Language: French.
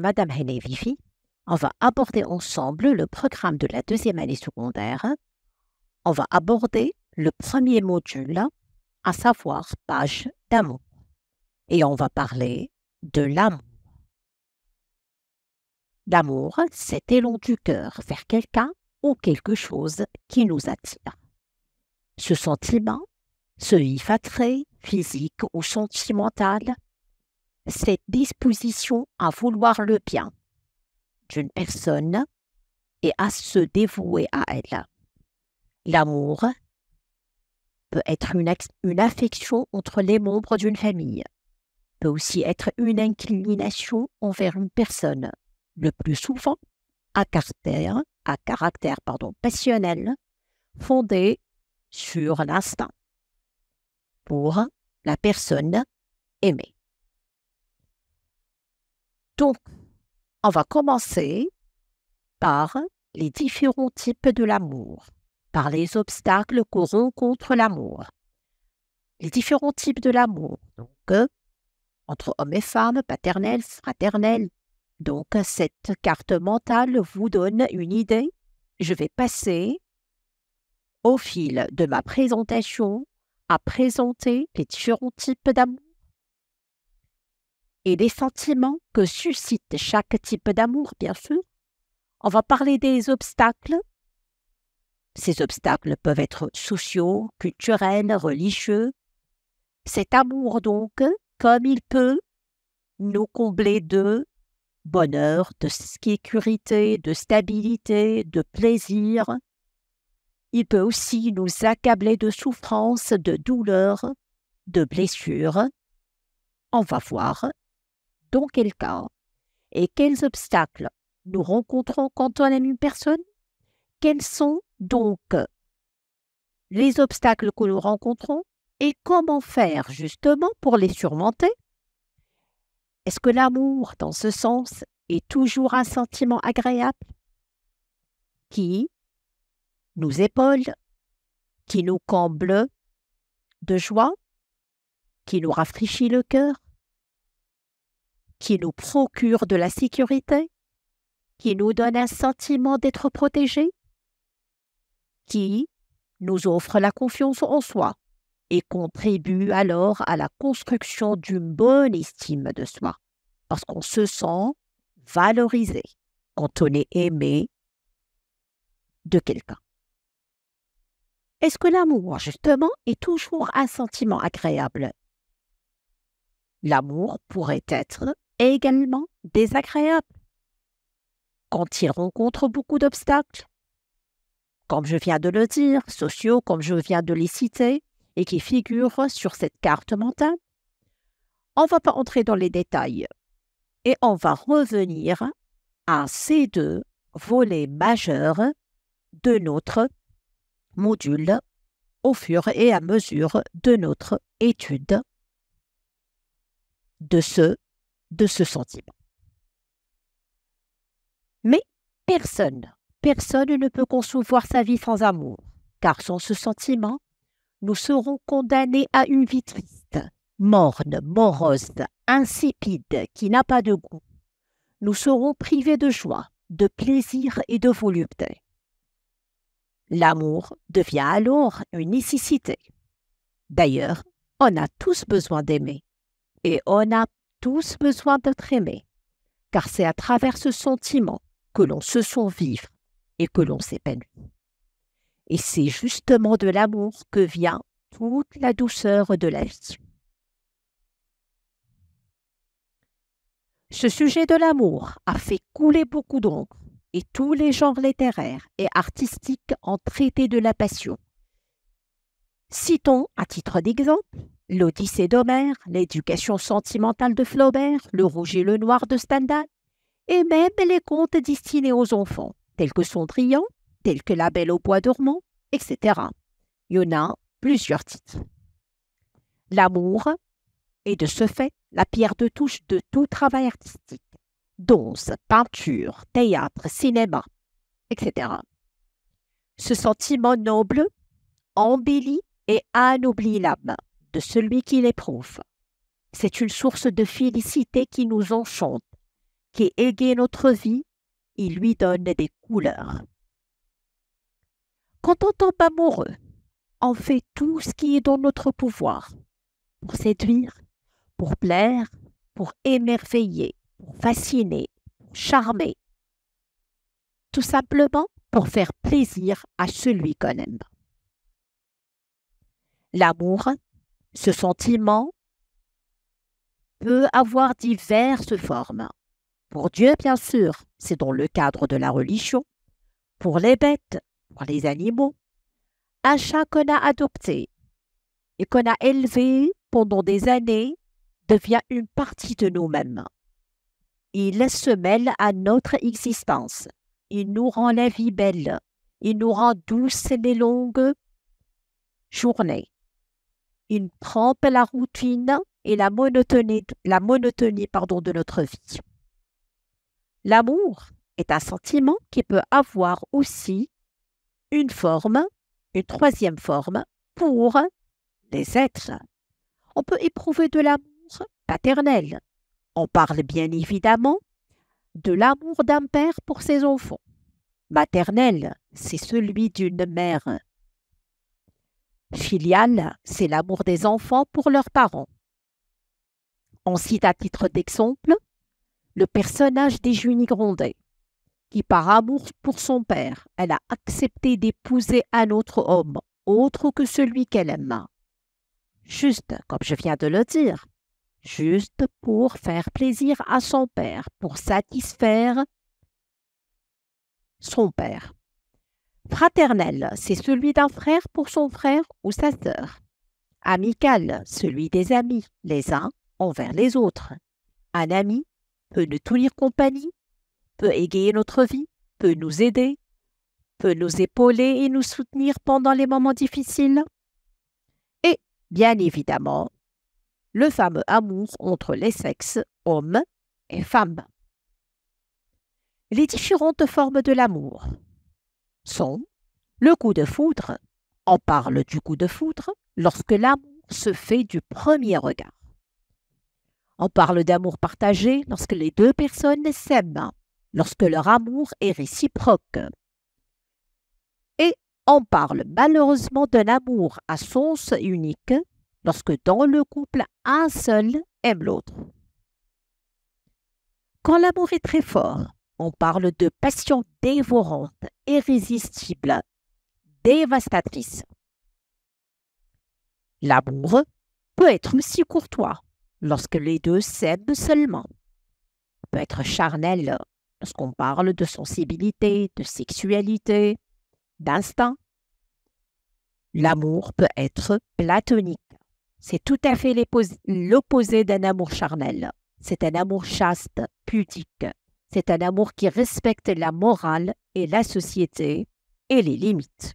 Madame Hélène Vivi, on va aborder ensemble le programme de la deuxième année secondaire. On va aborder le premier module, à savoir page d'amour. Et on va parler de l'amour. L'amour, c'est élan du cœur vers quelqu'un ou quelque chose qui nous attire. Ce sentiment, ce y physique ou sentimental, cette disposition à vouloir le bien d'une personne et à se dévouer à elle. L'amour peut être une, affection entre les membres d'une famille, peut aussi être une inclination envers une personne, le plus souvent à caractère, à caractère pardon, passionnel, fondé sur l'instinct pour la personne aimée. Donc, on va commencer par les différents types de l'amour, par les obstacles qu'on rencontre l'amour. Les différents types de l'amour, donc entre hommes et femmes, paternel, fraternel. Donc, cette carte mentale vous donne une idée. Je vais passer au fil de ma présentation à présenter les différents types d'amour et les sentiments que suscite chaque type d'amour, bien sûr. On va parler des obstacles. Ces obstacles peuvent être sociaux, culturels, religieux. Cet amour, donc, comme il peut, nous combler de bonheur, de sécurité, de stabilité, de plaisir. Il peut aussi nous accabler de souffrances, de douleurs, de blessures. On va voir dans quel cas et quels obstacles nous rencontrons quand on aime une personne Quels sont donc les obstacles que nous rencontrons et comment faire justement pour les surmonter Est-ce que l'amour, dans ce sens, est toujours un sentiment agréable qui nous épaule, qui nous comble de joie, qui nous rafraîchit le cœur qui nous procure de la sécurité, qui nous donne un sentiment d'être protégé, qui nous offre la confiance en soi et contribue alors à la construction d'une bonne estime de soi, parce qu'on se sent valorisé quand on est aimé de quelqu'un. Est-ce que l'amour, justement, est toujours un sentiment agréable L'amour pourrait être également désagréable. Quand il rencontre beaucoup d'obstacles, comme je viens de le dire, sociaux comme je viens de les citer, et qui figurent sur cette carte mentale, on ne va pas entrer dans les détails et on va revenir à ces deux volets majeurs de notre module au fur et à mesure de notre étude de ce de ce sentiment. Mais personne, personne ne peut concevoir sa vie sans amour, car sans ce sentiment, nous serons condamnés à une vie triste, morne, morose, insipide, qui n'a pas de goût. Nous serons privés de joie, de plaisir et de volupté. L'amour devient alors une nécessité. D'ailleurs, on a tous besoin d'aimer et on a tous besoin d'être aimé, car c'est à travers ce sentiment que l'on se sent vivre et que l'on s'épanouit. Et c'est justement de l'amour que vient toute la douceur de la Ce sujet de l'amour a fait couler beaucoup d'encre et tous les genres littéraires et artistiques ont traité de la passion. Citons, à titre d'exemple, l'Odyssée d'Homère, l'éducation sentimentale de Flaubert, le Rouge et le Noir de Stendhal, et même les contes destinés aux enfants, tels que Sondrian, tels que La Belle au Bois dormant, etc. Il y en a plusieurs titres. L'amour est de ce fait la pierre de touche de tout travail artistique, danse, peinture, théâtre, cinéma, etc. Ce sentiment noble embellit et anoblit l'âme celui qui l'éprouve. C'est une source de félicité qui nous enchante, qui égaye notre vie et lui donne des couleurs. Quand on tombe amoureux, on fait tout ce qui est dans notre pouvoir pour séduire, pour plaire, pour émerveiller, pour fasciner, pour charmer. Tout simplement pour faire plaisir à celui qu'on aime. L'amour ce sentiment peut avoir diverses formes. Pour Dieu, bien sûr, c'est dans le cadre de la religion. Pour les bêtes, pour les animaux. Un chat qu'on a adopté et qu'on a élevé pendant des années devient une partie de nous-mêmes. Il se mêle à notre existence. Il nous rend la vie belle. Il nous rend douces les longues journées. Une trempe la routine et la monotonie, la monotonie pardon, de notre vie. L'amour est un sentiment qui peut avoir aussi une forme, une troisième forme, pour les êtres. On peut éprouver de l'amour paternel. On parle bien évidemment de l'amour d'un père pour ses enfants. Maternel, c'est celui d'une mère Filial, c'est l'amour des enfants pour leurs parents. On cite à titre d'exemple le personnage des Junie Grondet, qui par amour pour son père, elle a accepté d'épouser un autre homme, autre que celui qu'elle aime. Juste, comme je viens de le dire, juste pour faire plaisir à son père, pour satisfaire son père. Fraternel, c'est celui d'un frère pour son frère ou sa sœur. Amical, celui des amis, les uns envers les autres. Un ami peut nous tenir compagnie, peut égayer notre vie, peut nous aider, peut nous épauler et nous soutenir pendant les moments difficiles. Et, bien évidemment, le fameux amour entre les sexes, hommes et femmes. Les différentes formes de l'amour sont le coup de foudre. On parle du coup de foudre lorsque l'amour se fait du premier regard. On parle d'amour partagé lorsque les deux personnes s'aiment, lorsque leur amour est réciproque. Et on parle malheureusement d'un amour à sens unique lorsque dans le couple un seul aime l'autre. Quand l'amour est très fort, on parle de passion dévorante, irrésistible, dévastatrice. L'amour peut être aussi courtois lorsque les deux s'aiment seulement. Peut être charnel lorsqu'on parle de sensibilité, de sexualité, d'instinct. L'amour peut être platonique. C'est tout à fait l'opposé d'un amour charnel. C'est un amour chaste, pudique, c'est un amour qui respecte la morale et la société et les limites.